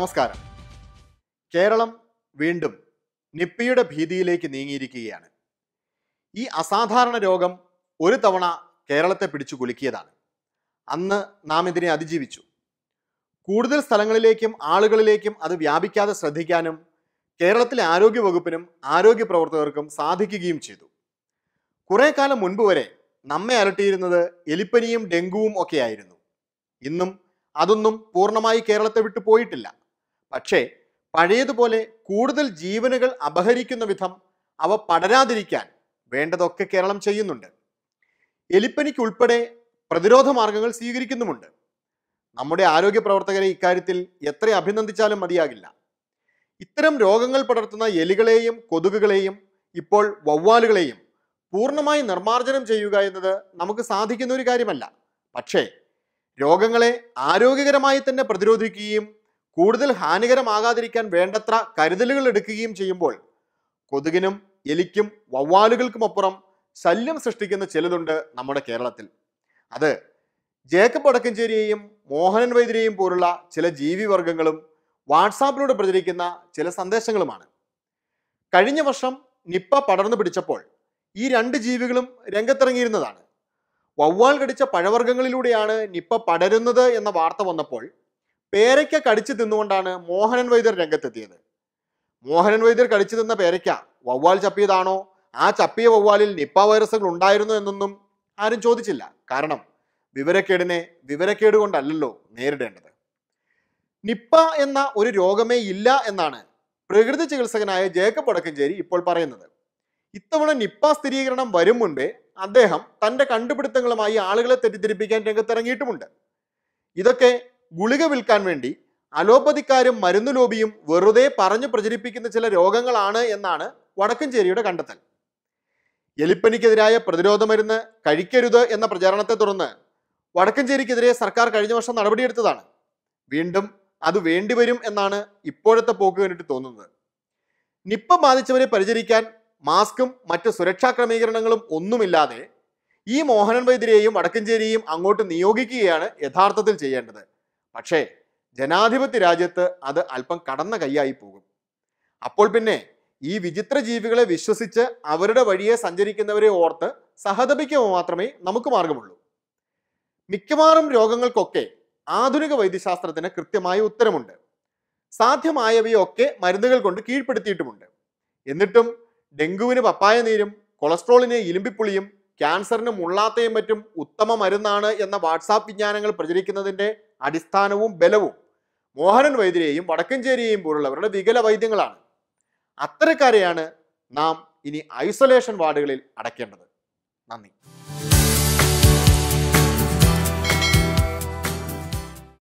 നമസ്കാരം കേരളം വീണ്ടും നിപ്പിയുടെ ഭീതിയിലേക്ക് നീങ്ങിയിരിക്കുകയാണ് ഈ അസാധാരണ രോഗം ഒരു തവണ കേരളത്തെ പിടിച്ചു കുലുക്കിയതാണ് അന്ന് നാം ഇതിനെ അതിജീവിച്ചു കൂടുതൽ സ്ഥലങ്ങളിലേക്കും ആളുകളിലേക്കും അത് വ്യാപിക്കാതെ ശ്രദ്ധിക്കാനും കേരളത്തിലെ ആരോഗ്യ വകുപ്പിനും ആരോഗ്യ പ്രവർത്തകർക്കും സാധിക്കുകയും ചെയ്തു കുറേ കാലം മുൻപ് വരെ നമ്മെ അലട്ടിയിരുന്നത് എലിപ്പനിയും ഡെങ്കുവും ഒക്കെയായിരുന്നു ഇന്നും അതൊന്നും പൂർണ്ണമായി കേരളത്തെ വിട്ടു പോയിട്ടില്ല പക്ഷേ പഴയതുപോലെ കൂടുതൽ ജീവനുകൾ അപഹരിക്കുന്ന വിധം അവ പടരാതിരിക്കാൻ വേണ്ടതൊക്കെ കേരളം ചെയ്യുന്നുണ്ട് എലിപ്പനിക്ക് ഉൾപ്പെടെ പ്രതിരോധ മാർഗങ്ങൾ സ്വീകരിക്കുന്നുമുണ്ട് നമ്മുടെ ആരോഗ്യ പ്രവർത്തകരെ ഇക്കാര്യത്തിൽ എത്ര അഭിനന്ദിച്ചാലും മതിയാകില്ല ഇത്തരം രോഗങ്ങൾ പടർത്തുന്ന എലികളെയും കൊതുകുകളെയും ഇപ്പോൾ വവ്വാലുകളെയും പൂർണ്ണമായി നിർമ്മാർജ്ജനം ചെയ്യുക എന്നത് നമുക്ക് സാധിക്കുന്ന ഒരു കാര്യമല്ല പക്ഷേ രോഗങ്ങളെ ആരോഗ്യകരമായി തന്നെ പ്രതിരോധിക്കുകയും കൂടുതൽ ഹാനികരമാകാതിരിക്കാൻ വേണ്ടത്ര കരുതലുകൾ എടുക്കുകയും ചെയ്യുമ്പോൾ കൊതുകിനും എലിക്കും വവ്വാലുകൾക്കുമപ്പുറം ശല്യം സൃഷ്ടിക്കുന്ന ചിലതുണ്ട് നമ്മുടെ കേരളത്തിൽ അത് ജേക്കബ് വടക്കഞ്ചേരിയെയും മോഹനൻ വൈദ്യരെയും പോലുള്ള ചില വർഗങ്ങളും വാട്സാപ്പിലൂടെ പ്രചരിക്കുന്ന ചില സന്ദേശങ്ങളുമാണ് കഴിഞ്ഞ വർഷം നിപ്പ പടർന്നു പിടിച്ചപ്പോൾ ഈ രണ്ട് ജീവികളും രംഗത്തിറങ്ങിയിരുന്നതാണ് വവ്വാൽ കടിച്ച പഴവർഗ്ഗങ്ങളിലൂടെയാണ് നിപ്പ പടരുന്നത് എന്ന വാർത്ത വന്നപ്പോൾ പേരയ്ക്ക കടിച്ചു തിന്നുകൊണ്ടാണ് മോഹനൻ വൈദ്യർ രംഗത്തെത്തിയത് മോഹനൻ വൈദ്യർ കടിച്ചു തിന്ന പേരയ്ക്ക വവ്വാൽ ചപ്പിയതാണോ ആ ചപ്പിയ വവ്വാലിൽ നിപ്പ വൈറസുകൾ ഉണ്ടായിരുന്നു എന്നൊന്നും ആരും ചോദിച്ചില്ല കാരണം വിവരക്കേടിനെ വിവരക്കേട് കൊണ്ടല്ലല്ലോ നേരിടേണ്ടത് നിപ്പ എന്ന ഒരു രോഗമേ ഇല്ല എന്നാണ് പ്രകൃതി ചികിത്സകനായ ജേക്കബ് വടക്കഞ്ചേരി ഇപ്പോൾ പറയുന്നത് ഇത്തവണ നിപ്പ സ്ഥിരീകരണം വരും മുൻപേ അദ്ദേഹം തന്റെ കണ്ടുപിടുത്തങ്ങളുമായി ആളുകളെ തെറ്റിദ്ധരിപ്പിക്കാൻ രംഗത്തിറങ്ങിയിട്ടുമുണ്ട് ഇതൊക്കെ ഗുളിക വിൽക്കാൻ വേണ്ടി അലോപ്പതിക്കാരും മരുന്ന് ലോബിയും വെറുതെ പറഞ്ഞു പ്രചരിപ്പിക്കുന്ന ചില രോഗങ്ങളാണ് എന്നാണ് വടക്കഞ്ചേരിയുടെ കണ്ടെത്തൽ എലിപ്പനിക്കെതിരായ പ്രതിരോധ മരുന്ന് കഴിക്കരുത് എന്ന പ്രചാരണത്തെ തുടർന്ന് വടക്കഞ്ചേരിക്കെതിരെ സർക്കാർ കഴിഞ്ഞ വർഷം നടപടിയെടുത്തതാണ് വീണ്ടും അത് വേണ്ടിവരും എന്നാണ് ഇപ്പോഴത്തെ പോക്ക് കണ്ടിട്ട് തോന്നുന്നത് നിപ്പ ബാധിച്ചവരെ പരിചരിക്കാൻ മാസ്കും മറ്റ് സുരക്ഷാ ക്രമീകരണങ്ങളും ഒന്നുമില്ലാതെ ഈ മോഹനൻ വൈദ്യരെയും വടക്കഞ്ചേരിയെയും അങ്ങോട്ട് നിയോഗിക്കുകയാണ് യഥാർത്ഥത്തിൽ ചെയ്യേണ്ടത് പക്ഷേ ജനാധിപത്യ രാജ്യത്ത് അത് അല്പം കടന്ന കൈയായി പോകും അപ്പോൾ പിന്നെ ഈ വിചിത്ര ജീവികളെ വിശ്വസിച്ച് അവരുടെ വഴിയെ സഞ്ചരിക്കുന്നവരെ ഓർത്ത് സഹതപിക്കുക മാത്രമേ നമുക്ക് മാർഗമുള്ളൂ മിക്കവാറും രോഗങ്ങൾക്കൊക്കെ ആധുനിക വൈദ്യശാസ്ത്രത്തിന് കൃത്യമായ ഉത്തരമുണ്ട് സാധ്യമായവയൊക്കെ മരുന്നുകൾ കൊണ്ട് കീഴ്പ്പെടുത്തിയിട്ടുമുണ്ട് എന്നിട്ടും ഡെങ്കുവിന് പപ്പായ നീരും കൊളസ്ട്രോളിന് ഇലുമ്പിപ്പുളിയും ക്യാൻസറിന് മുള്ളാത്തയും മറ്റും ഉത്തമ മരുന്നാണ് എന്ന വാട്സാപ്പ് വിജ്ഞാനങ്ങൾ പ്രചരിക്കുന്നതിൻ്റെ അടിസ്ഥാനവും ബലവും മോഹനൻ വൈദ്യരെയും വടക്കഞ്ചേരിയെയും പോലുള്ളവരുടെ വികല വൈദ്യങ്ങളാണ് അത്തരക്കാരെയാണ് നാം ഇനി ഐസൊലേഷൻ വാർഡുകളിൽ അടയ്ക്കേണ്ടത് നന്ദി